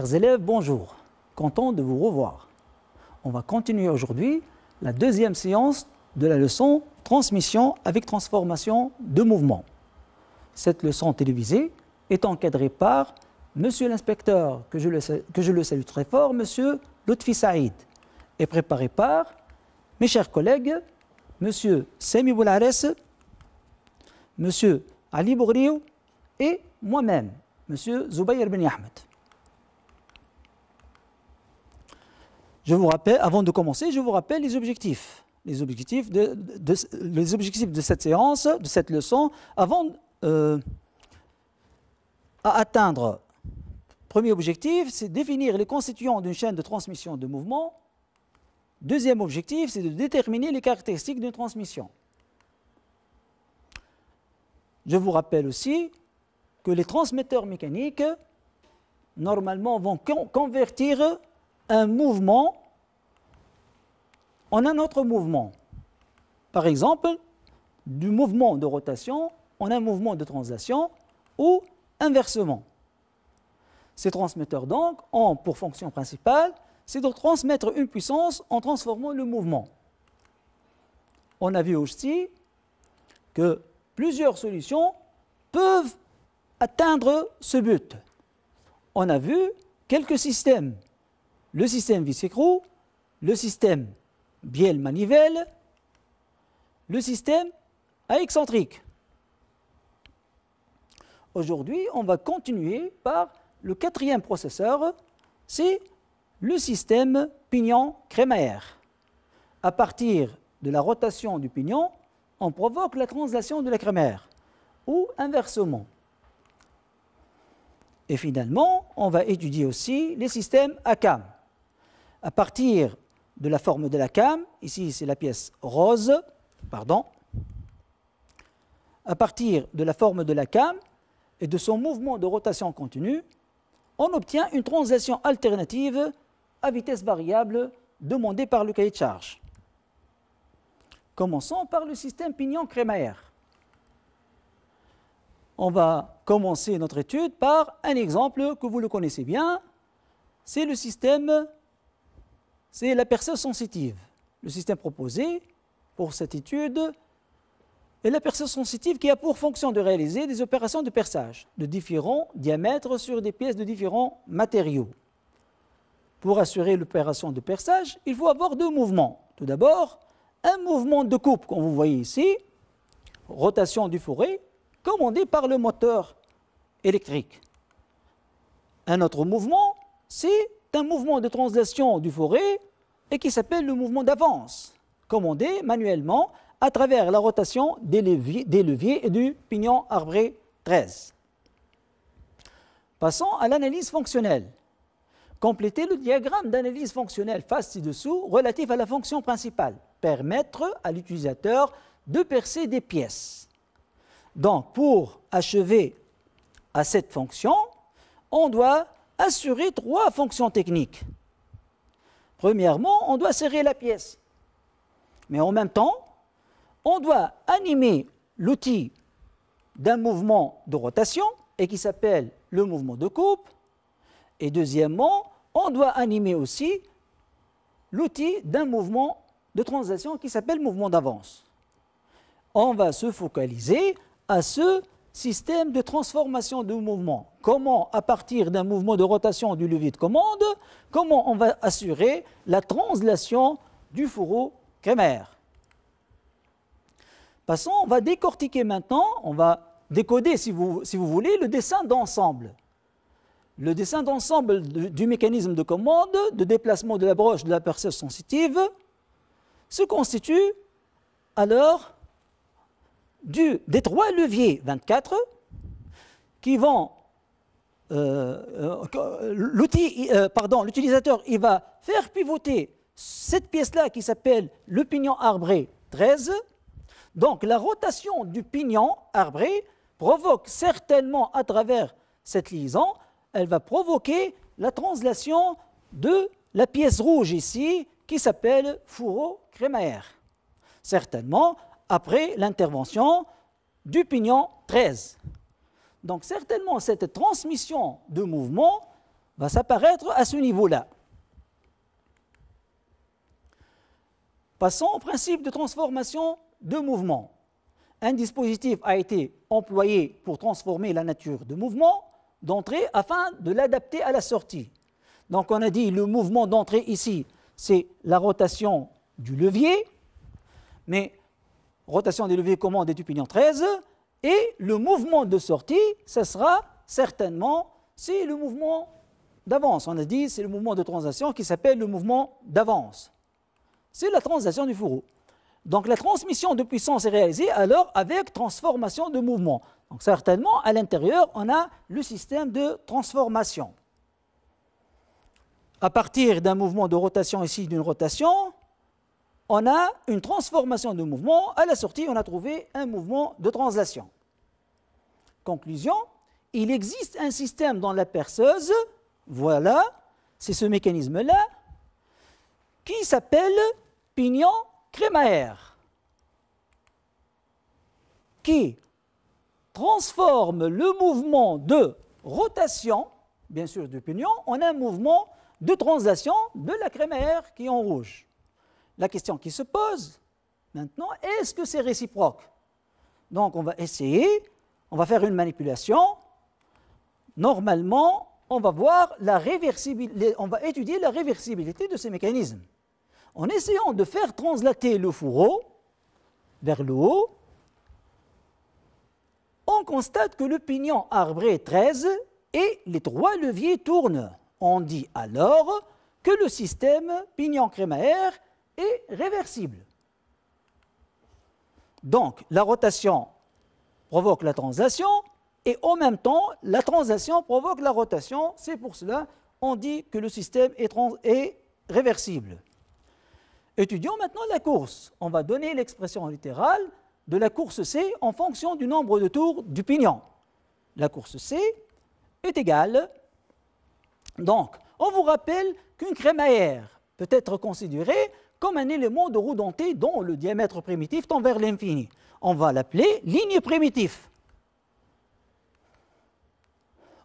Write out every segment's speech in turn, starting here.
Chers élèves, bonjour. Content de vous revoir. On va continuer aujourd'hui la deuxième séance de la leçon Transmission avec transformation de mouvement. Cette leçon télévisée est encadrée par Monsieur l'inspecteur, que, que, je le salue très fort, Monsieur Lotfi Saïd, et préparée par mes chers collègues, Monsieur Semi Boulares, Monsieur Ali Bourriou et moi-même, Monsieur Zoubaïr Ben Ahmed. Je vous rappelle, avant de commencer, je vous rappelle les objectifs. Les objectifs de, cette séance, de cette leçon, avant euh, à atteindre. Premier objectif, c'est définir les constituants d'une chaîne de transmission de mouvement. Deuxième objectif, c'est de déterminer les caractéristiques d'une transmission. Je vous rappelle aussi que les transmetteurs mécaniques, normalement, vont convertir mouvement en un autre mouvement. Par exemple, du mouvement de rotation en un mouvement de translation ou inversement. Ces transmetteurs donc ont pour fonction principale, c'est de transmettre une puissance en transformant le mouvement. On a vu aussi que plusieurs solutions peuvent atteindre ce but. On a vu quelques systèmes le système vis-écrou, le système biel manivelle le système à excentrique. Aujourd'hui, on va continuer par le quatrième processeur, c'est le système pignon crémaire À partir de la rotation du pignon, on provoque la translation de la crémaire, ou inversement. Et finalement, on va étudier aussi les systèmes cam à partir de la forme de la cam, ici c'est la pièce rose, pardon, à partir de la forme de la cam et de son mouvement de rotation continue, on obtient une translation alternative à vitesse variable demandée par le cahier de charge. Commençons par le système pignon-crémaillère. On va commencer notre étude par un exemple que vous le connaissez bien, c'est le système c'est la personne sensitive. Le système proposé pour cette étude est la perceuse sensitive qui a pour fonction de réaliser des opérations de perçage de différents diamètres sur des pièces de différents matériaux. Pour assurer l'opération de perçage, il faut avoir deux mouvements. Tout d'abord, un mouvement de coupe, comme vous voyez ici, rotation du forêt, commandé par le moteur électrique. Un autre mouvement, c'est un mouvement de translation du forêt et qui s'appelle le mouvement d'avance, commandé manuellement à travers la rotation des leviers, et du pignon arbré 13. Passons à l'analyse fonctionnelle. Complétez le diagramme d'analyse fonctionnelle face ci-dessous relatif à la fonction principale, permettre à l'utilisateur de percer des pièces. Donc, pour achever à cette fonction, on doit assurer trois fonctions techniques. Premièrement, on doit serrer la pièce. Mais en même temps, on doit animer l'outil d'un mouvement de rotation et qui s'appelle le mouvement de coupe. Et deuxièmement, on doit animer aussi l'outil d'un mouvement de translation qui s'appelle mouvement d'avance. On va se focaliser à ce système de transformation de mouvement. Comment, à partir d'un mouvement de rotation du levier de commande, comment on va assurer la translation du fourreau crémaire Passons, on va décortiquer maintenant, on va décoder, si vous, si vous voulez, le dessin d'ensemble. Le dessin d'ensemble du, du mécanisme de commande, de déplacement de la broche de la perceuse sensitive, se constitue alors des trois leviers 24 qui vont euh, euh, euh, l'utilisateur, il va faire pivoter cette pièce-là qui s'appelle le pignon arbré 13. Donc la rotation du pignon arbré provoque certainement à travers cette liaison, elle va provoquer la translation de la pièce rouge ici qui s'appelle fourreau crémaire. Certainement, après l'intervention du pignon 13. Donc certainement, cette transmission de mouvement va s'apparaître à ce niveau-là. Passons au principe de transformation de mouvement. Un dispositif a été employé pour transformer la nature de mouvement d'entrée afin de l'adapter à la sortie. Donc on a dit le mouvement d'entrée ici, c'est la rotation du levier, mais rotation des leviers et des pignon 13, et le mouvement de sortie, ce sera certainement, c'est le mouvement d'avance. On a dit, c'est le mouvement de translation qui s'appelle le mouvement d'avance. C'est la translation du fourreau. Donc la transmission de puissance est réalisée alors avec transformation de mouvement. Donc certainement, à l'intérieur, on a le système de transformation. À partir d'un mouvement de rotation ici, d'une rotation, on a une transformation de mouvement. À la sortie, on a trouvé un mouvement de translation. Conclusion, il existe un système dans la perceuse, voilà, c'est ce mécanisme-là, qui s'appelle pignon crémaire, qui transforme le mouvement de rotation, bien sûr du pignon, en un mouvement de translation de la crémaire qui est en rouge. La question qui se pose maintenant, est-ce que c'est réciproque Donc on va essayer, on va faire une manipulation. Normalement, on va voir la on va étudier la réversibilité de ces mécanismes. En essayant de faire translater le fourreau vers le haut, on constate que le pignon arbré 13 et les trois leviers tournent. On dit alors que le système pignon crémaire est réversible. Donc, la rotation provoque la translation et en même temps, la translation provoque la rotation. C'est pour cela on dit que le système est, est réversible. Étudions maintenant la course. On va donner l'expression littérale de la course C en fonction du nombre de tours du pignon. La course C est égale. Donc, on vous rappelle qu'une crémaillère peut être considérée comme un élément de dentée dont le diamètre primitif tend vers l'infini. On va l'appeler ligne primitif.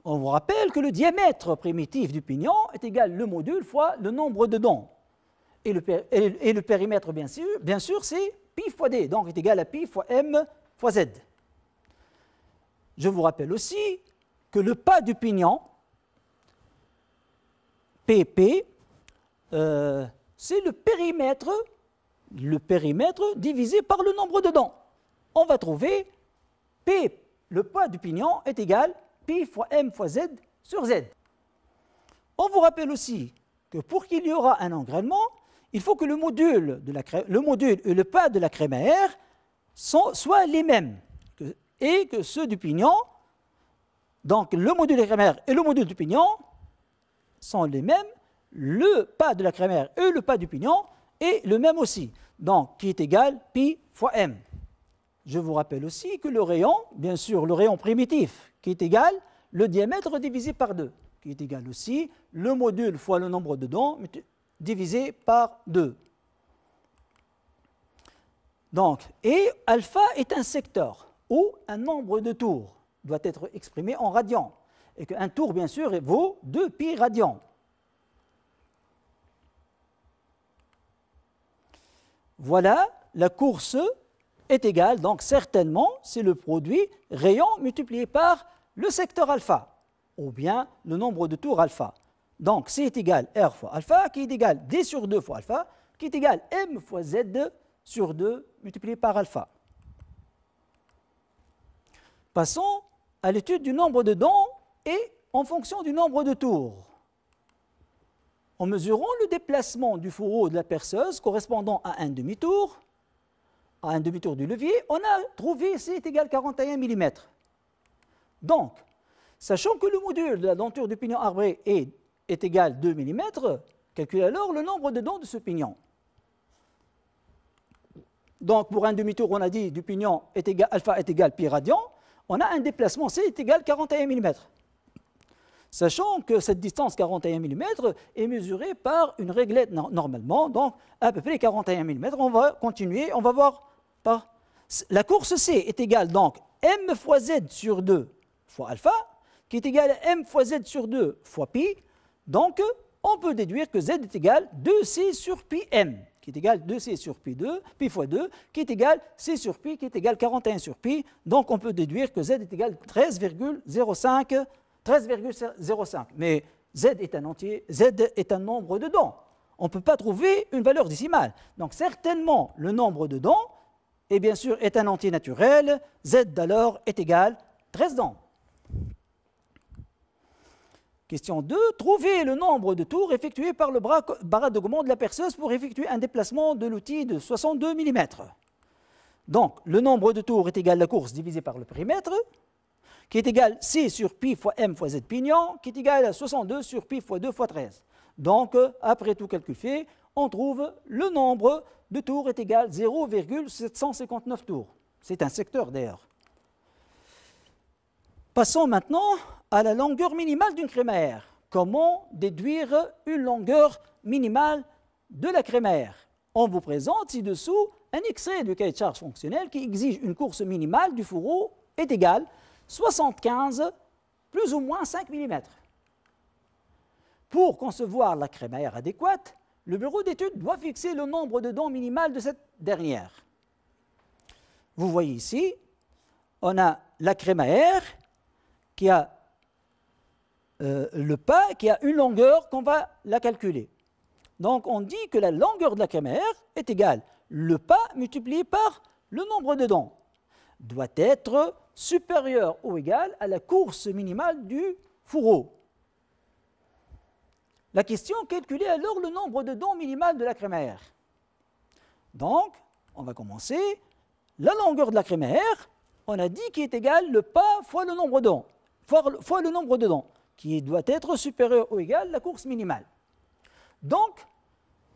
On vous rappelle que le diamètre primitif du pignon est égal le module fois le nombre de dents. Et le, et le périmètre, bien sûr, bien sûr c'est pi fois d, donc est égal à pi fois m fois z. Je vous rappelle aussi que le pas du pignon, pp, euh, c'est le périmètre, le périmètre divisé par le nombre de dents. On va trouver P, le poids du pignon est égal P fois M fois Z sur Z. On vous rappelle aussi que pour qu'il y aura un engrainement, il faut que le module, de la le module et le pas de la crémère soient les mêmes et que ceux du pignon, donc le module de la et le module du pignon sont les mêmes le pas de la crémère et le pas du pignon est le même aussi. Donc, qui est égal pi fois m. Je vous rappelle aussi que le rayon, bien sûr, le rayon primitif, qui est égal le diamètre divisé par 2, qui est égal aussi le module fois le nombre de dons divisé par 2. Donc, et alpha est un secteur où un nombre de tours doit être exprimé en radians. Et qu'un tour, bien sûr, vaut 2 pi radians. Voilà, la course est égale, donc certainement, c'est le produit rayon multiplié par le secteur alpha, ou bien le nombre de tours alpha. Donc, C est égal R fois alpha, qui est égal D sur 2 fois alpha, qui est égal M fois Z sur 2 multiplié par alpha. Passons à l'étude du nombre de dents et en fonction du nombre de tours en mesurant le déplacement du fourreau de la perceuse correspondant à un demi-tour, à un demi-tour du levier, on a trouvé C est égal à 41 mm. Donc, sachant que le module de la denture du pignon arbré est, égal à 2 mm, calculez alors le nombre de dents de ce pignon. Donc, pour un demi-tour, on a dit du pignon est égal, alpha est égal pi radian. On a un déplacement C est égal à 41 mm sachant que cette distance 41 mm est mesurée par une réglette normalement, donc à peu près 41 mm. On va continuer, on va voir par... La course C est égale donc m fois z sur 2 fois alpha, qui est égale à m fois z sur 2 fois pi, donc on peut déduire que z est égal 2c sur pi m, qui est égal 2c sur pi 2, pi fois 2, qui est égal c sur pi, qui est égal 41 sur pi. Donc on peut déduire que z est égal 13,05 13,05. Mais z est un entier, z est un nombre dents. On ne peut pas trouver une valeur décimale. Donc certainement, le nombre de dents est bien sûr, est un entier naturel. z d'alors est égal à 13 dents. Question 2. Trouver le nombre de tours effectués par le bras, de de la perceuse pour effectuer un déplacement de l'outil de 62 mm. Donc, le nombre de tours est égal à la course divisée par le périmètre qui est égal à 6 sur pi fois m fois z pignon, qui est égal à 62 sur pi fois 2 fois 13. Donc, après tout calcul fait, on trouve le nombre de tours est égal à 0,759 tours. C'est un secteur d'ailleurs. Passons maintenant à la longueur minimale d'une crémaire. Comment déduire une longueur minimale de la crémaire On vous présente ci-dessous un extrait du cahier de charge fonctionnel qui exige une course minimale du fourreau est égale 75, plus ou moins 5 mm. Pour concevoir la crémaillère adéquate, le bureau d'études doit fixer le nombre de dents minimales de cette dernière. Vous voyez ici, on a la crémaillère qui a euh, le pas qui a une longueur qu'on va la calculer. Donc on dit que la longueur de la crémaillère est égale le pas multiplié par le nombre de dents. Doit être supérieur ou égale à la course minimale du fourreau. La question calculait alors le nombre de dents minimales de la crémaire. Donc, on va commencer. La longueur de la crémaire, on a dit qu'elle est égale le pas fois le nombre de dents, fois, le nombre de dents, qui doit être supérieur ou égal à la course minimale. Donc,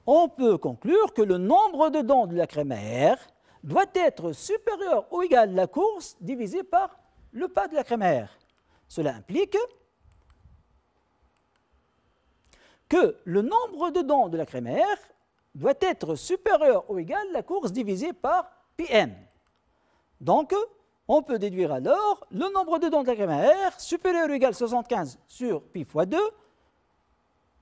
on peut conclure que le nombre de dents de la crémaire doit être supérieur ou égal à la course divisée par le pas de la crémaire. Cela implique que le nombre de dents de la crémaire doit être supérieur ou égal à la course divisée par Pm. Donc, on peut déduire alors le nombre de dents de la crémaire supérieur ou égal à 75 sur pi fois 2,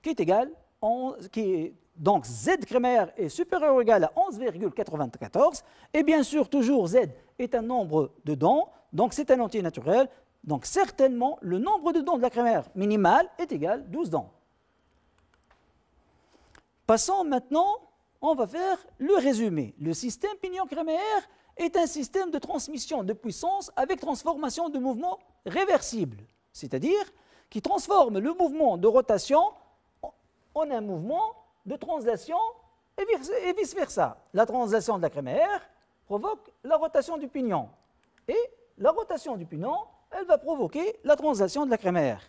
qui est égal, à... qui donc Z crémère est supérieur ou égal à 11,94. Et bien sûr, toujours Z est un nombre de dents, donc c'est un entier naturel. Donc certainement, le nombre de dents de la crémère minimale est égal à 12 dents. Passons maintenant, on va faire le résumé. Le système pignon crémaire est un système de transmission de puissance avec transformation de mouvement réversible, c'est-à-dire qui transforme le mouvement de rotation en un mouvement de translation et vice-versa. La translation de la crémère provoque la rotation du pignon. Et la rotation du pignon, elle va provoquer la translation de la crémère.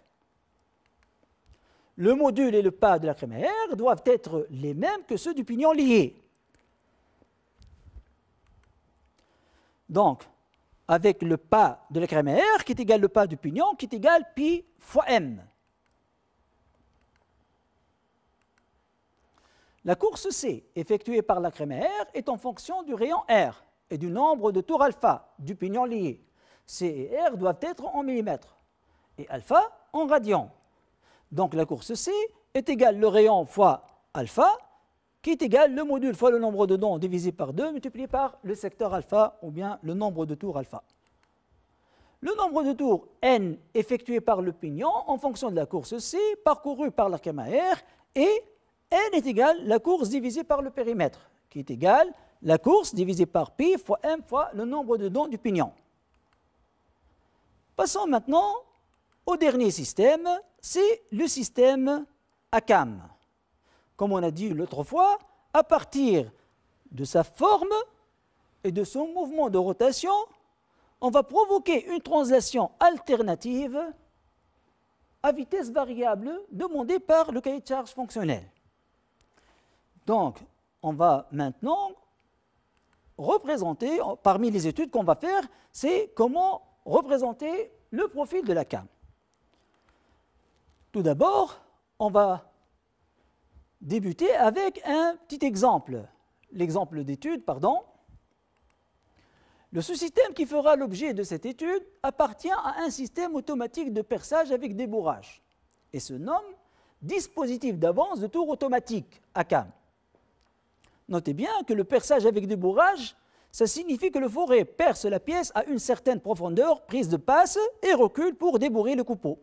Le module et le pas de la crémère doivent être les mêmes que ceux du pignon lié. Donc, avec le pas de la crémaillère qui est égal au pas du pignon qui est égal pi fois m. La course C, effectuée par la R est en fonction du rayon R et du nombre de tours alpha du pignon lié. C et R doivent être en millimètres et alpha en radians. Donc la course C est égale le rayon fois alpha, qui est égal le module fois le nombre de dents divisé par 2 multiplié par le secteur alpha ou bien le nombre de tours alpha. Le nombre de tours n effectué par le pignon en fonction de la course C parcourue par la R est n est égale la course divisée par le périmètre, qui est égale la course divisée par pi fois m fois le nombre de dents du pignon. Passons maintenant au dernier système, c'est le système ACAM. Comme on a dit l'autre fois, à partir de sa forme et de son mouvement de rotation, on va provoquer une translation alternative à vitesse variable demandée par le cahier de charge fonctionnel. Donc, on va maintenant représenter, parmi les études qu'on va faire, c'est comment représenter le profil de la cam. Tout d'abord, on va débuter avec un petit exemple, l'exemple d'étude, pardon. Le sous-système qui fera l'objet de cette étude appartient à un système automatique de perçage avec débourrage et se nomme dispositif d'avance de tour automatique, à CAM. Notez bien que le perçage avec débourrage, ça signifie que le forêt perce la pièce à une certaine profondeur, prise de passe et recule pour débourrer le coupeau.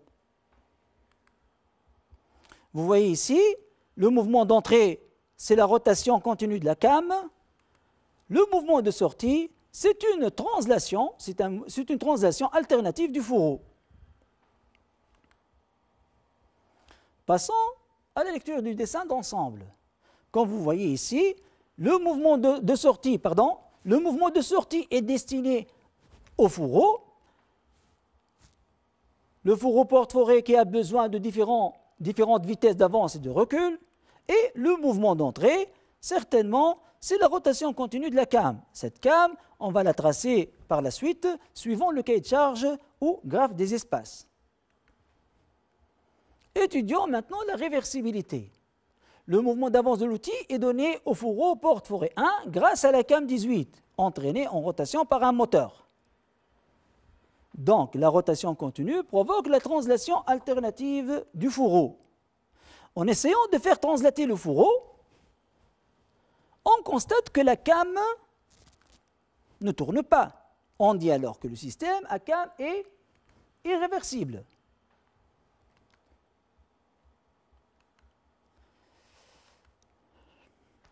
Vous voyez ici, le mouvement d'entrée, c'est la rotation continue de la cam. Le mouvement de sortie, c'est une translation, c'est une translation alternative du fourreau. Passons à la lecture du dessin d'ensemble. Comme vous voyez ici, le mouvement de, sortie, pardon, le mouvement de sortie est destiné au fourreau. Le fourreau porte-forêt qui a besoin de différentes vitesses d'avance et de recul. Et le mouvement d'entrée, certainement, c'est la rotation continue de la cam. Cette cam, on va la tracer par la suite suivant le cahier de charge ou graphe des espaces. Étudions maintenant la réversibilité le mouvement d'avance de l'outil est donné au fourreau porte forêt 1 grâce à la cam 18, entraînée en rotation par un moteur. Donc la rotation continue provoque la translation alternative du fourreau. En essayant de faire translater le fourreau, on constate que la cam ne tourne pas. On dit alors que le système à cam est irréversible.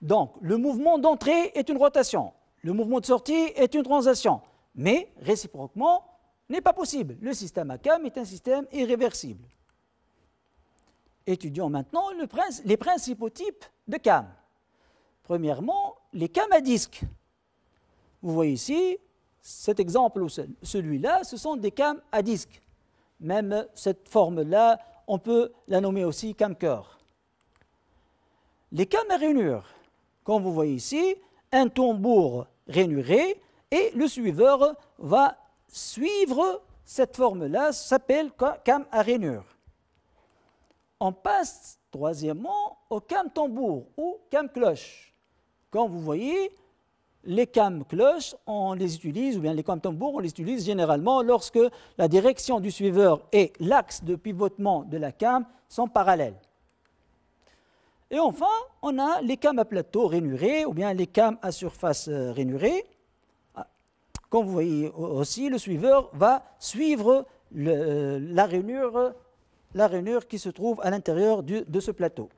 Donc, le mouvement d'entrée est une rotation, le mouvement de sortie est une translation, mais réciproquement, n'est pas possible. Le système à ACAM est un système irréversible. Étudions maintenant les principaux types de CAM. Premièrement, les CAM à disque. Vous voyez ici, cet exemple ou celui-là, ce sont des CAM à disque. Même cette forme-là, on peut la nommer aussi CAM cœur. Les cames à rainure. Comme vous voyez ici, un tambour rainuré et le suiveur va suivre cette forme-là, s'appelle cam à rainure. On passe troisièmement au cam tambour ou cam cloche. Comme vous voyez, les cam cloches, on les utilise, ou bien les cam tambours, on les utilise généralement lorsque la direction du suiveur et l'axe de pivotement de la cam sont parallèles. Et enfin, on a les cames à plateau rainurées ou bien les cames à surface euh, rainurée. Ah. Comme vous voyez aussi, le suiveur va suivre euh, la, rainure, euh, la rainure qui se trouve à l'intérieur de ce plateau.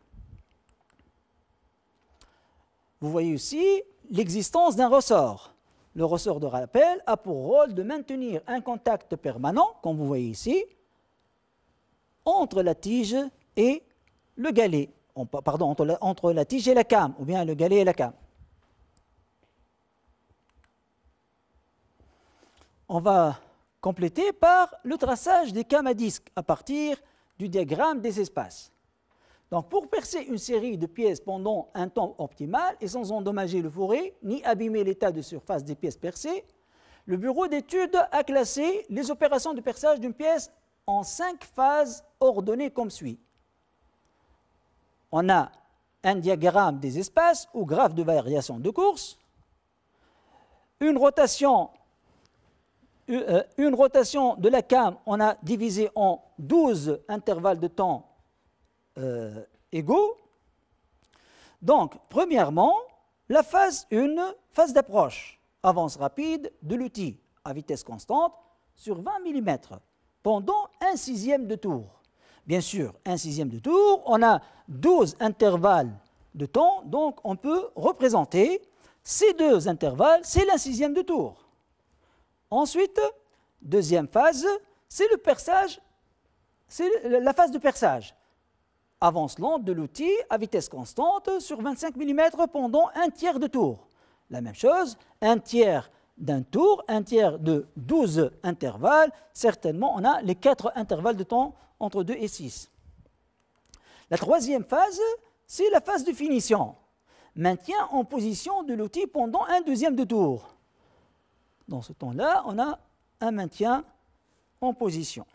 Vous voyez aussi l'existence d'un ressort. Le ressort de rappel a pour rôle de maintenir un contact permanent, comme vous voyez ici, entre la tige et le galet pardon, entre la, tige et la came, ou bien le galet et la came. On va compléter par le traçage des cames à disque à partir du diagramme des espaces. Donc pour percer une série de pièces pendant un temps optimal et sans endommager le forêt ni abîmer l'état de surface des pièces percées, le bureau d'études a classé les opérations de perçage d'une pièce en cinq phases ordonnées comme suit on a un diagramme des espaces ou graphe de variation de course, une rotation, euh, euh, une rotation de la cam, on a divisé en 12 intervalles de temps euh, égaux. Donc, premièrement, la phase 1, phase d'approche, avance rapide de l'outil à vitesse constante sur 20 mm pendant un sixième de tour bien sûr, un sixième de tour. On a 12 intervalles de temps, donc on peut représenter ces deux intervalles, c'est l'un sixième de tour. Ensuite, deuxième phase, c'est le perçage, c'est la phase de perçage. Avance lente de l'outil à vitesse constante sur 25 mm pendant un tiers de tour. La même chose, un tiers d'un tour, un tiers de 12 intervalles. Certainement, on a les quatre intervalles de temps entre 2 et 6. La troisième phase, c'est la phase de finition. Maintien en position de l'outil pendant un deuxième de tour. Dans ce temps-là, on a un maintien en position.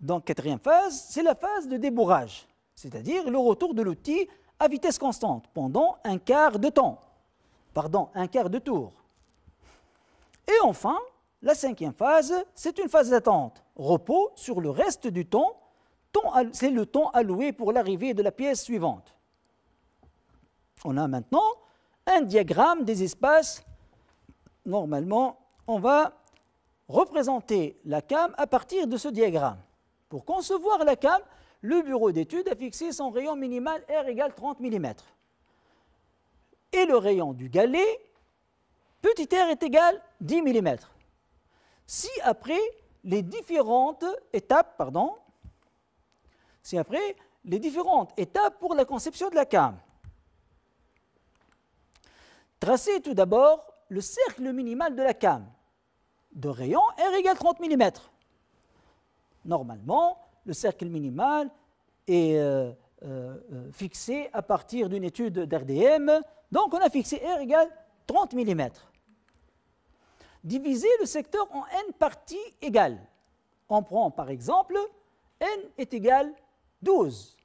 Dans quatrième phase, c'est la phase de débourrage, c'est-à-dire le retour de l'outil à vitesse constante pendant un quart de temps. Pardon, un quart de tour. Et enfin, la cinquième phase, c'est une phase d'attente. Repos sur le reste du temps. c'est le temps alloué pour l'arrivée de la pièce suivante. On a maintenant un diagramme des espaces. Normalement, on va représenter la cam à partir de ce diagramme. Pour concevoir la cam, le bureau d'études a fixé son rayon minimal R égale 30 mm. Et le rayon du galet, petit r est égal 10 mm si après les différentes étapes, pardon, si après les différentes étapes pour la conception de la cam. Tracez tout d'abord le cercle minimal de la cam de rayon R égale 30 mm. Normalement, le cercle minimal est euh, euh, euh, fixé à partir d'une étude d'RDM, donc on a fixé R égale 30 mm diviser le secteur en n parties égales. On prend par exemple n est égal 12.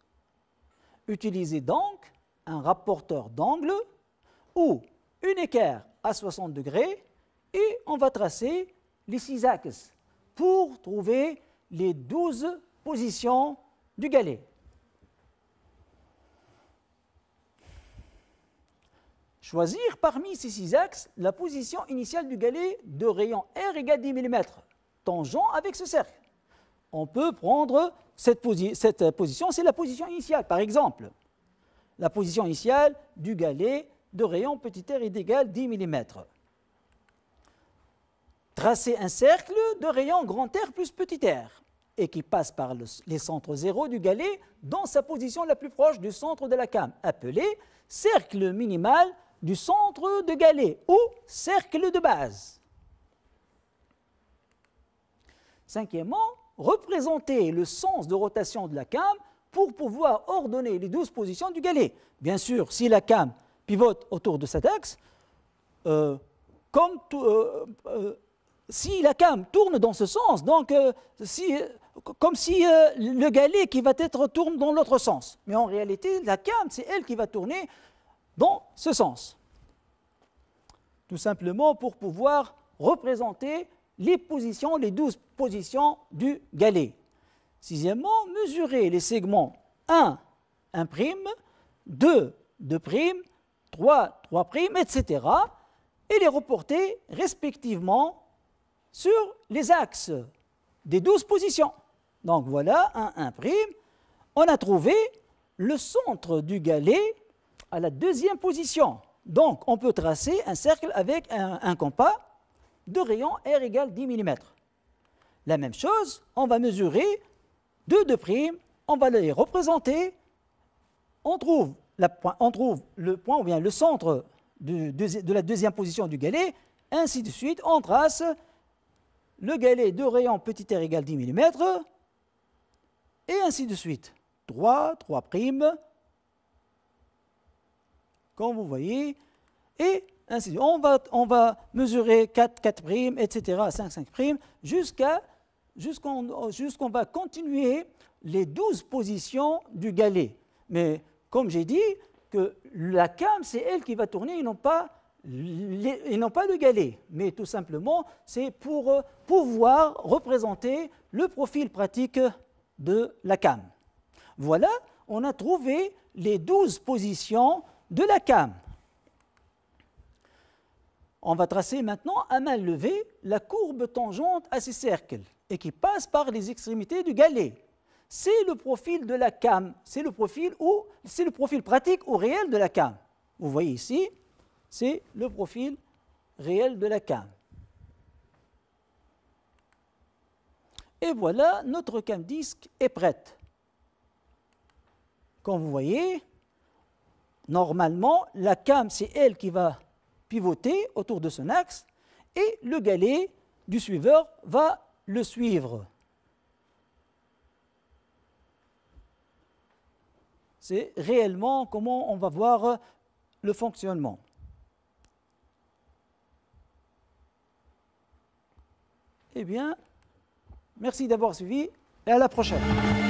Utilisez donc un rapporteur d'angle ou une équerre à 60 degrés et on va tracer les six axes pour trouver les 12 positions du galet. choisir parmi ces six axes la position initiale du galet de rayon R égale 10 mm, tangent avec ce cercle. On peut prendre cette, position, c'est la position initiale, par exemple. La position initiale du galet de rayon petit r est égale 10 mm. Tracer un cercle de rayon grand R plus petit r et qui passe par le, les centres zéro du galet dans sa position la plus proche du centre de la cam, appelé cercle minimal du centre de galet ou cercle de base. Cinquièmement, représenter le sens de rotation de la cam pour pouvoir ordonner les douze positions du galet. Bien sûr, si la cam pivote autour de cet axe, euh, comme euh, euh, si la cam tourne dans ce sens, donc comme si le galet qui va être tourne dans l'autre sens. Mais en réalité, la cam, c'est elle qui va tourner dans ce sens. Tout simplement pour pouvoir représenter les positions, les douze positions du galet. Sixièmement, mesurer les segments 1, 1', 2, 2', 3, 3', etc. et les reporter respectivement sur les axes des douze positions. Donc voilà, 1, 1', on a trouvé le centre du galet à la deuxième position. Donc, on peut tracer un cercle avec un, compas de rayon R égale 10 mm. La même chose, on va mesurer deux de primes, on va les représenter, on trouve, on trouve le point ou bien le centre de, la deuxième position du galet, ainsi de suite, on trace le galet de rayon petit r égale 10 mm, et ainsi de suite. 3, 3', comme vous voyez, et ainsi On va, on va mesurer 4, 4 primes, etc., 5, 5 primes, jusqu'à jusqu'on qu'on va continuer les 12 positions du galet. Mais comme j'ai dit, que la cam, c'est elle qui va tourner, ils n'ont pas, n'ont pas de galet. Mais tout simplement, c'est pour euh, pouvoir représenter le profil pratique de la cam. Voilà, on a trouvé les 12 positions de la cam, On va tracer maintenant à main levée la courbe tangente à ces cercles et qui passe par les extrémités du galet. C'est le profil de la cam, c'est le profil c'est le profil pratique ou réel de la cam. Vous voyez ici, c'est le profil réel de la cam. Et voilà, notre cam disque est prête. Comme vous voyez, normalement, la cam, c'est elle qui va pivoter autour de son axe et le galet du suiveur va le suivre. C'est réellement comment on va voir le fonctionnement. Eh bien, merci d'avoir suivi et à la prochaine.